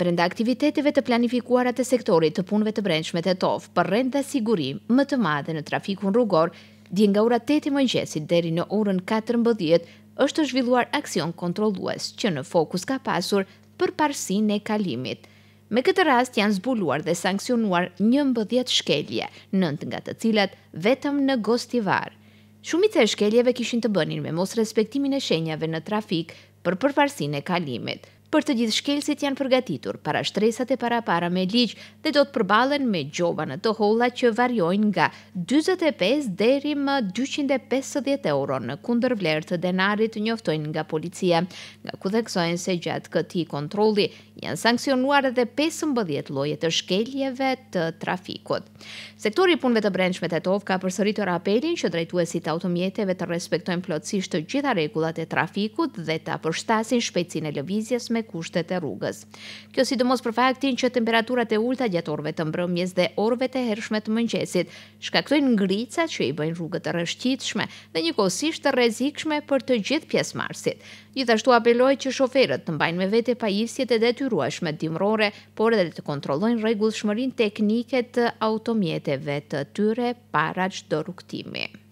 brenda aktiviteteve të planifikuara të sektorit të punëve të brendshme të TOF për rend dhe siguri më të madhe në trafikun rrugor, di nga ura 8 i mëngjesit deri në orën 4 mbëdhjet, është të zhvilluar aksion kontrolues që në fokus ka pasur për parsin e kalimit. Me këtë rast janë zbuluar dhe sankcionuar një mbëdhjet shkelje, nëntë nga të cilat vetëm në gostivar. Shumit e shkeljeve kishin të bënin me mos respektimin e shenjave në trafik për përfarsin e kalimit. Për të gjithë shkelësit janë përgatitur para shtresat e para para me ligjë dhe do të përbalen me gjoba në të hola që varjojnë nga 25 deri më 250 euro në kunder vlerë të denarit njoftojnë nga policia. Nga ku theksojnë se gjatë këti kontroli janë sankcionuar edhe 15 lojet të shkeljeve të trafikut. Sektori punve të brendshme të tovë ka përsëritur apelin që drejtuesit automjeteve të respektojnë plotësisht të gjitha regullat e trafikut dhe të apërshtasin shpejtësin lëvizjes me kushtet e rrugës. Kjo sidomos për faktin që temperaturat e ulta gjatë orëve të mbrëmjes dhe orëve të hershme të mëngjesit shkaktojnë ngrica që i bëjnë rrugët të rrezikshme dhe njëkohësisht të rrezikshme për të gjithë pjesëmarrësit. Gjithashtu apeloj që shoferët të mbajnë me vete pajisjet e detyrueshme dimrore, por edhe të kontrollojnë rregullshmërinë teknike të automjeteve të tyre para çdo rrugëtimi.